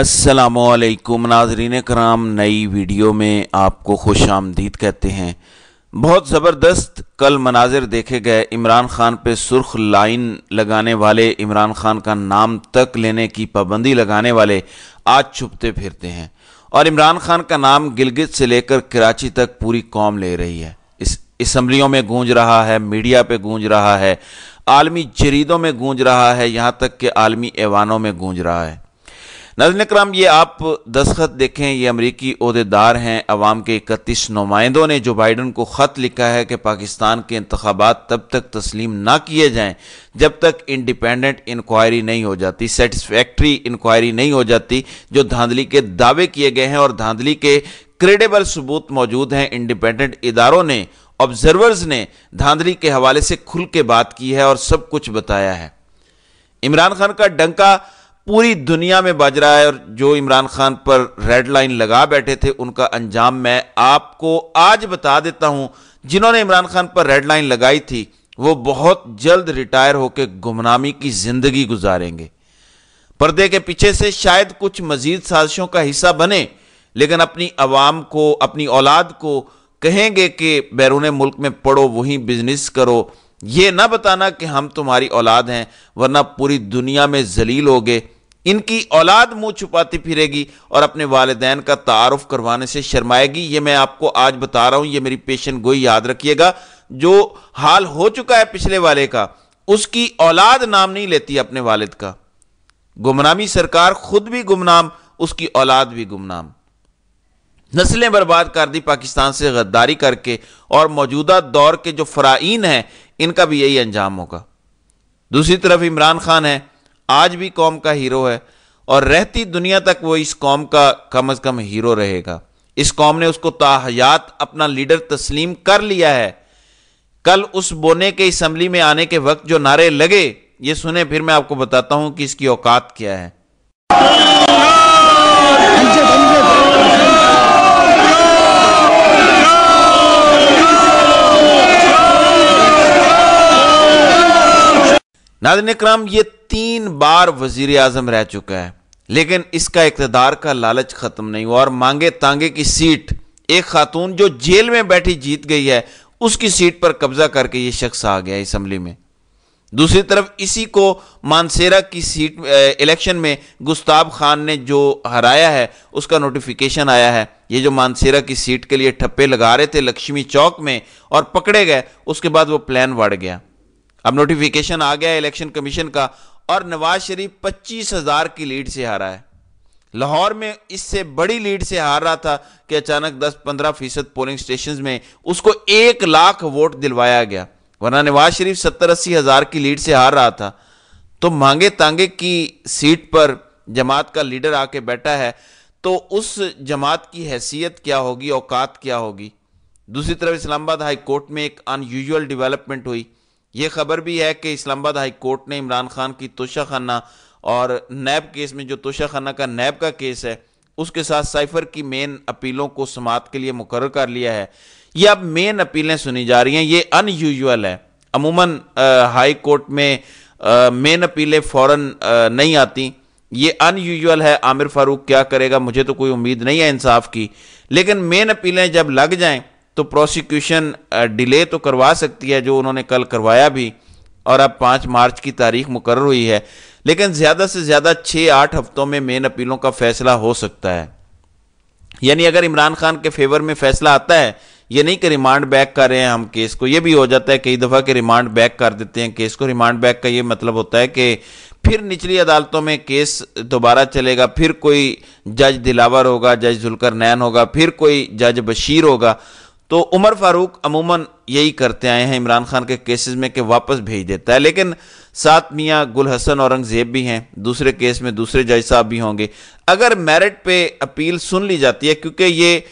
असलकुम नाजरीन कराम नई वीडियो में आपको खुश आमदीद कहते हैं बहुत ज़बरदस्त कल मनाजिर देखे गए इमरान खान पे सुर्ख लाइन लगाने वाले इमरान खान का नाम तक लेने की पाबंदी लगाने वाले आज छुपते फिरते हैं और इमरान खान का नाम गिलगित से लेकर कराची तक पूरी कौम ले रही है इस इसम्बलियों में गूंज रहा है मीडिया पर गूंज रहा है आलमी जरीदों में गूंज रहा है यहाँ तक कि आलमी ऐवानों में गूंज रहा है नाजन कराम ये आप दस्खत देखें ये अमरीकी अहदेदार हैं अवाम के इकतीस नुमाइंदों ने जो बाइडन को ख़त लिखा है कि पाकिस्तान के इंतबात तब तक तस्लीम ना किए जाएँ जब तक इंडिपेंडेंट इंक्वायरी नहीं हो जाती सेटिसफैक्ट्री इंक्वायरी नहीं हो जाती जो धांधली के दावे किए गए हैं और धांधली के क्रेडिबल सबूत मौजूद हैं इंडिपेंडेंट इदारों ने ऑब्जर्वर्स ने धांधली के हवाले से खुल के बात की है और सब कुछ बताया है इमरान खान का डंका पूरी दुनिया में बज रहा है और जो इमरान खान पर रेड लाइन लगा बैठे थे उनका अंजाम मैं आपको आज बता देता हूं जिन्होंने इमरान खान पर रेड लाइन लगाई थी वो बहुत जल्द रिटायर होकर गुमनामी की जिंदगी गुजारेंगे पर्दे के पीछे से शायद कुछ मजीद साजिशों का हिस्सा बने लेकिन अपनी आवाम को अपनी औलाद को कहेंगे कि बैरून मुल्क में पढ़ो वहीं बिजनेस करो ये ना बताना कि हम तुम्हारी औलाद हैं वरना पूरी दुनिया में जलील हो गए इनकी औलाद मुंह छुपाती फिरेगी और अपने वालदेन का तारफ करवाने से शर्माएगी ये मैं आपको आज बता रहा हूं ये मेरी पेशन गोई याद रखिएगा जो हाल हो चुका है पिछले वाले का उसकी औलाद नाम नहीं लेती अपने वालिद का गुमनामी सरकार खुद भी गुमनाम उसकी औलाद भी गुमनाम नस्लें बर्बाद कर दी पाकिस्तान से गद्दारी करके और मौजूदा दौर के जो फराइन हैं इनका भी यही अंजाम होगा दूसरी तरफ इमरान खान है आज भी कौम का हीरो है और रहती दुनिया तक वो इस कौम का कम अज़ कम हीरो रहेगा इस कौम ने उसको ताहयात अपना लीडर तस्लीम कर लिया है कल उस बोने के असम्बली में आने के वक्त जो नारे लगे ये सुने फिर मैं आपको बताता हूं कि इसकी औकात क्या है नादिन कराम ये तीन बार वजीर अजम रह चुका है लेकिन इसका इकतदार का लालच ख़त्म नहीं हुआ और मांगे तांगे की सीट एक खातून जो जेल में बैठी जीत गई है उसकी सीट पर कब्जा करके ये शख्स आ गया इसम्बली में दूसरी तरफ इसी को मानसेरा की सीट इलेक्शन में गुस्ताब खान ने जो हराया है उसका नोटिफिकेशन आया है ये जो मानसेरा की सीट के लिए ठप्पे लगा रहे थे लक्ष्मी चौक में और पकड़े गए उसके बाद वो प्लान बढ़ गया अब नोटिफिकेशन आ गया इलेक्शन कमीशन का और नवाज शरीफ पच्चीस हजार की लीड से हारा है लाहौर में इससे बड़ी लीड से हार रहा था कि अचानक 10-15 फीसद पोलिंग स्टेशन में उसको एक लाख वोट दिलवाया गया वरना नवाज शरीफ सत्तर अस्सी हजार की लीड से हार रहा था तो मांगे तांगे की सीट पर जमात का लीडर आके बैठा है तो उस जमात की हैसियत क्या होगी औकात क्या होगी दूसरी तरफ इस्लामाबाद हाई कोर्ट में एक अनयूजल डेवलपमेंट हुई ये खबर भी है कि इस्लामाबाद हाई कोर्ट ने इमरान खान की तुषा खाना और नैब केस में जो तुषा खाना का नैब का केस है उसके साथ साइफर की मेन अपीलों को समाप्त के लिए मुकर कर लिया है यह अब मेन अपीलें सुनी जा रही हैं ये अनयूजल है अमूमन हाई कोर्ट में मेन अपीलें फौरन आ, नहीं आती ये अनयूजल है आमिर फारूक क्या करेगा मुझे तो कोई उम्मीद नहीं है इंसाफ की लेकिन मेन अपीलें जब लग जाएं तो प्रोसिक्यूशन डिले तो करवा सकती है जो उन्होंने कल करवाया भी और अब पाँच मार्च की तारीख मुकर हुई है लेकिन ज़्यादा से ज़्यादा छः आठ हफ्तों में मेन अपीलों का फैसला हो सकता है यानी अगर इमरान खान के फेवर में फैसला आता है ये नहीं कि रिमांड बैक कर रहे हैं हम केस को ये भी हो जाता है कई दफ़ा के रिमांड बैक कर देते हैं केस को रिमांड बैक का ये मतलब होता है कि फिर निचली अदालतों में केस दोबारा चलेगा फिर कोई जज दिलावर होगा जज जुलकर नैन होगा फिर कोई जज बशीर होगा तो उमर फारूक अमूमन यही करते आए हैं इमरान खान के केसेस में कि वापस भेज देता है लेकिन सात मियाँ गुल हसन औरंगज़ेब भी हैं दूसरे केस में दूसरे जज साहब भी होंगे अगर मेरिट पे अपील सुन ली जाती है क्योंकि ये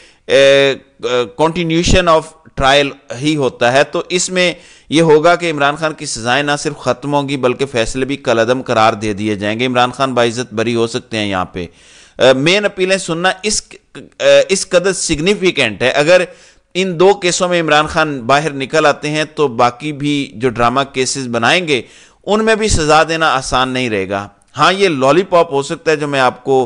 कॉन्टीन्यूशन ऑफ ट्रायल ही होता है तो इसमें यह होगा कि इमरान खान की सज़ाएं ना सिर्फ ख़त्म होंगी बल्कि फ़ैसले भी कलदम करार दे दिए जाएंगे इमरान खान बाइज़त बरी हो सकते हैं यहाँ पे मेन अपीलें सुनना इस इस कदर सिग्निफिकेंट है अगर इन दो केसों में इमरान खान बाहर निकल आते हैं तो बाकी भी जो ड्रामा केसेस बनाएंगे उनमें भी सजा देना आसान नहीं रहेगा हाँ ये लॉलीपॉप हो सकता है जो मैं आपको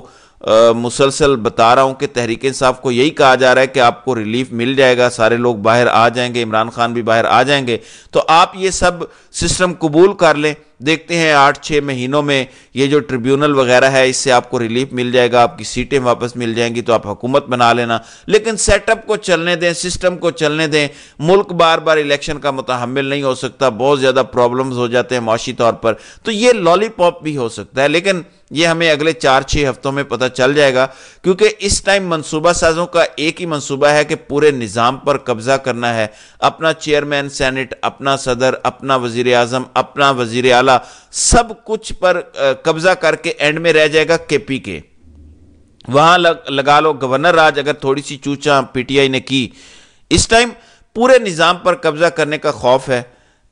मुसलसल बता रहा हूँ कि तहरीक इंसाफ को यही कहा जा रहा है कि आपको रिलीफ मिल जाएगा सारे लोग बाहर आ जाएंगे इमरान खान भी बाहर आ जाएंगे तो आप ये सब सिस्टम कबूल कर लें देखते हैं आठ छः महीनों में ये जो ट्रिब्यूनल वगैरह है इससे आपको रिलीफ मिल जाएगा आपकी सीटें वापस मिल जाएंगी तो आप हुकूमत बना लेना लेकिन सेटअप को चलने दें सिस्टम को चलने दें मुल्क बार बार इलेक्शन का मुतहमल नहीं हो सकता बहुत ज़्यादा प्रॉब्लम्स हो जाते हैं माशी तौर पर तो ये लॉलीपॉप भी हो सकता है लेकिन ये हमें अगले चार छः हफ्तों में पता चल जाएगा क्योंकि इस टाइम मनसूबा साजों का एक ही मनसूबा है कि पूरे निज़ाम पर कब्जा करना है अपना चेयरमैन सैनट अपना सदर अपना वजीर अपना वजीर अला वाला सब कुछ पर कब्जा करके एंड में रह जाएगा केपी के वहां लग, लगा लो गवर्नर राज अगर थोड़ी सी चूचा पीटीआई ने की इस टाइम पूरे निज़ाम पर कब्जा करने का खौफ है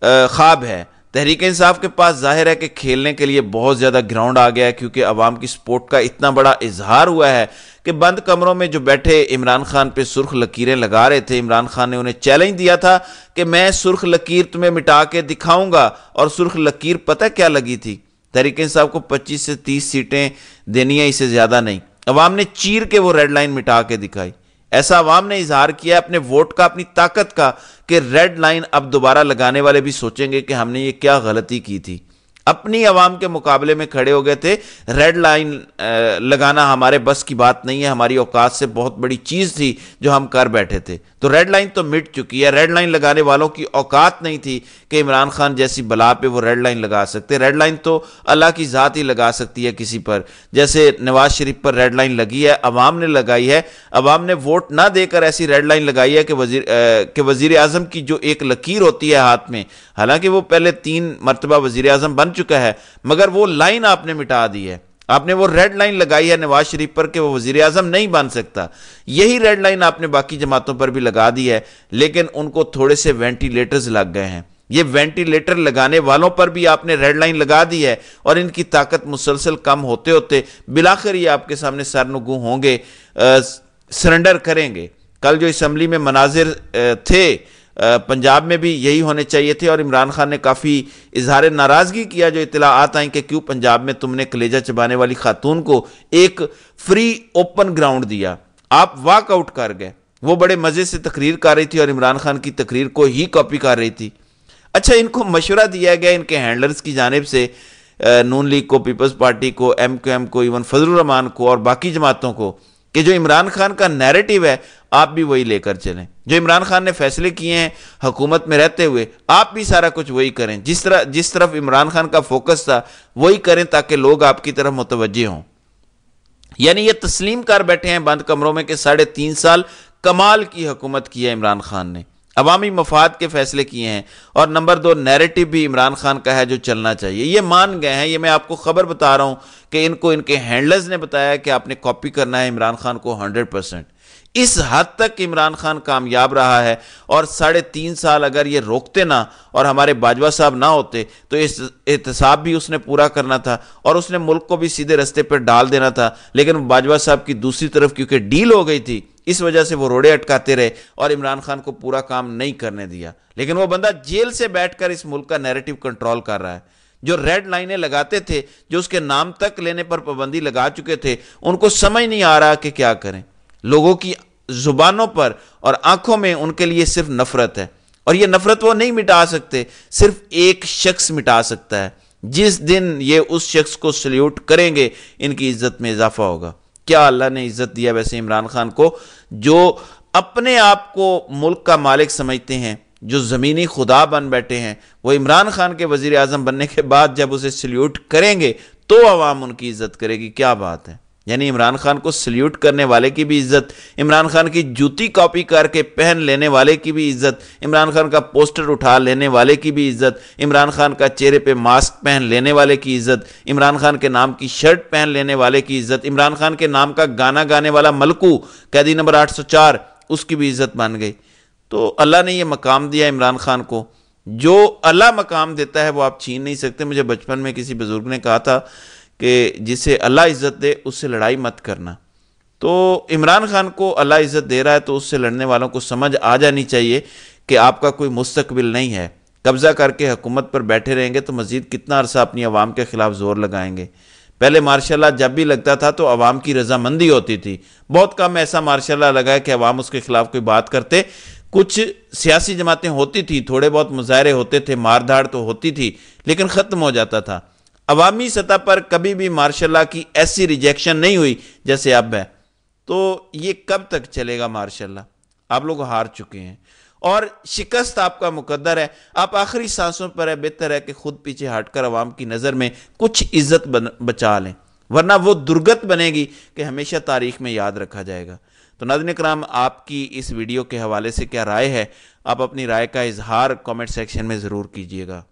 ख्वाब है तहरीक इंसाफ के पास जाहिर है कि खेलने के लिए बहुत ज़्यादा ग्राउंड आ गया है क्योंकि आवाम की सपोर्ट का इतना बड़ा इजहार हुआ है कि बंद कमरों में जो बैठे इमरान खान पे सुर्ख लकीरें लगा रहे थे इमरान खान ने उन्हें चैलेंज दिया था कि मैं सुर्ख लकीर तुम्हें मिटा के दिखाऊंगा और सुर्ख लकीर पता क्या लगी थी तरीके साहब को 25 से 30 सीटें देनी है इसे ज़्यादा नहीं अवाम ने चीर के वो रेड लाइन मिटा के दिखाई ऐसा अवाम ने इजहार किया अपने वोट का अपनी ताकत का कि रेड लाइन अब दोबारा लगाने वाले भी सोचेंगे कि हमने ये क्या गलती की थी अपनी आवाम के मुकाबले में खड़े हो गए थे रेड लाइन लगाना हमारे बस की बात नहीं है हमारी औकात से बहुत बड़ी चीज़ थी जो हम कर बैठे थे तो रेड लाइन तो मिट चुकी है रेड लाइन लगाने वालों की औकात नहीं थी कि इमरान खान जैसी बला पे वो रेड लाइन लगा सकते रेड लाइन तो अल्लाह की ज़ात ही लगा सकती है किसी पर जैसे नवाज शरीफ पर रेड लाइन लगी है अवाम ने लगाई है अवाम ने वोट ना देकर ऐसी रेड लाइन लगाई है कि वजीर अजम की जो एक लकीर होती है हाथ में हालांकि वो पहले तीन मरतबा वजीर अजम बन चुका है मगर वो लाइन आपने मिटा दी है आपने वो रेड लाइन लगाई है नवाज शरीफ पर कि वो वजीर अजम नहीं बन सकता यही रेड लाइन आपने बाकी जमातों पर भी लगा दी है लेकिन उनको थोड़े से वेंटिलेटर्स लग गए हैं ये वेंटिलेटर लगाने वालों पर भी आपने रेड लाइन लगा दी है और इनकी ताकत मुसलसल कम होते होते बिलाखिर ये आपके सामने सरनगु होंगे सरेंडर करेंगे कल जो इसम्बली में मनाजिर थे पंजाब में भी यही होने चाहिए थे और इमरान खान ने काफ़ी इजहार नाराज़गी किया जो इतला आई कि क्यों पंजाब में तुमने कलेजा चबाने वाली खातून को एक फ्री ओपन ग्राउंड दिया आप वाकआउट कर गए वो बड़े मज़े से तकरीर कर रही थी और इमरान खान की तकरीर को ही कॉपी कर रही थी अच्छा इनको मशवरा दिया गया इनके हैंडलर्स की जानब से नून लीग को पीपल्स पार्टी को एम क्यू एम को इवन फजलान को और बाकी जमातों को कि जो इमरान खान का नैरेटिव है आप भी वही लेकर चलें जो इमरान खान ने फैसले किए हैं हुकूमत में रहते हुए आप भी सारा कुछ वही करें जिस तरह जिस तरफ इमरान खान का फोकस था वही करें ताकि लोग आपकी तरफ मुतवजे हों यानी ये तस्लीम कर बैठे हैं बंद कमरों में कि साढ़े तीन साल कमाल की हुकूमत की है इमरान खान ने अवामी मफाद के फैसले किए हैं और नंबर दो नैरेटिव भी इमरान खान का है जो चलना चाहिए ये मान गए हैं ये मैं आपको खबर बता रहा हूं कि इनको इनके हैंडलर्स ने बताया कि आपने कॉपी करना है इमरान खान को हंड्रेड परसेंट इस हद तक इमरान खान कामयाब रहा है और साढ़े तीन साल अगर ये रोकते ना और हमारे बाजवा साहब ना होते तो इस एहतसाब भी उसने पूरा करना था और उसने मुल्क को भी सीधे रास्ते पर डाल देना था लेकिन बाजवा साहब की दूसरी तरफ क्योंकि डील हो गई थी इस वजह से वो रोड़े अटकाते रहे और इमरान खान को पूरा काम नहीं करने दिया लेकिन वो बंदा जेल से बैठकर इस मुल्क का नैरेटिव कंट्रोल कर रहा है जो रेड लाइनें लगाते थे जो उसके नाम तक लेने पर पाबंदी लगा चुके थे उनको समझ नहीं आ रहा कि क्या करें लोगों की जुबानों पर और आंखों में उनके लिए सिर्फ नफरत है और ये नफरत वो नहीं मिटा सकते सिर्फ एक शख्स मिटा सकता है जिस दिन ये उस शख्स को सल्यूट करेंगे इनकी इज्जत में इजाफा होगा क्या अल्लाह ने इज्जत दिया वैसे इमरान खान को जो अपने आप को मुल्क का मालिक समझते हैं जो ज़मीनी खुदा बन बैठे हैं वो इमरान खान के वजीर अजम बनने के बाद जब उसे सल्यूट करेंगे तो आवाम उनकी इज्जत करेगी क्या बात है यानी इमरान खान को सल्यूट करने वाले की भी इज्जत इमरान खान की जूती कॉपी करके पहन लेने वाले की भी इज्जत इमरान खान का पोस्टर उठा लेने वाले की भी इज्जत इमरान खान का चेहरे पे मास्क पहन लेने वाले की इज्जत इमरान खान के नाम की शर्ट पहन लेने वाले की इज्जत इमरान खान के नाम का गाना गाने वाला मलकू कैदी नंबर आठ सौ चार उसकी भी इज्जत बन गई तो अल्लाह ने यह मकाम दिया इमरान खान को जो अल्लाह मकाम देता है वो आप छीन नहीं सकते मुझे बचपन में किसी बुजुर्ग ने कहा था कि जिसे अल्लाह इज़्ज़त दे उससे लड़ाई मत करना तो इमरान खान को अल्लाह इज़्ज़त दे रहा है तो उससे लड़ने वालों को समझ आ जानी चाहिए कि आपका कोई मुस्तबिल नहीं है कब्ज़ा करके हुकूमत पर बैठे रहेंगे तो मज़ीद कितना अरसा अपनी आवाम के ख़िलाफ़ ज़ोर लगाएंगे पहले मार्शाला जब भी लगता था तो आवाम की रजामंदी होती थी बहुत कम ऐसा मार्शाला लगा है कि अवाम उसके ख़िलाफ़ कोई बात करते कुछ सियासी जमातें होती थी थोड़े बहुत मुजाहरे होते थे मार धाड़ तो होती थी लेकिन ख़त्म हो जाता था अवामी सतह पर कभी भी मार्शल की ऐसी रिजेक्शन नहीं हुई जैसे अब है तो ये कब तक चलेगा मार्शल आप लोग हार चुके हैं और शिकस्त आपका मुकद्दर है आप आखिरी सांसों पर है बेहतर है कि खुद पीछे हटकर अवाम की नज़र में कुछ इज्जत बचा लें वरना वो दुर्गत बनेगी कि हमेशा तारीख में याद रखा जाएगा तो नदन कराम आपकी इस वीडियो के हवाले से क्या राय है आप अपनी राय का इजहार कमेंट सेक्शन में ज़रूर कीजिएगा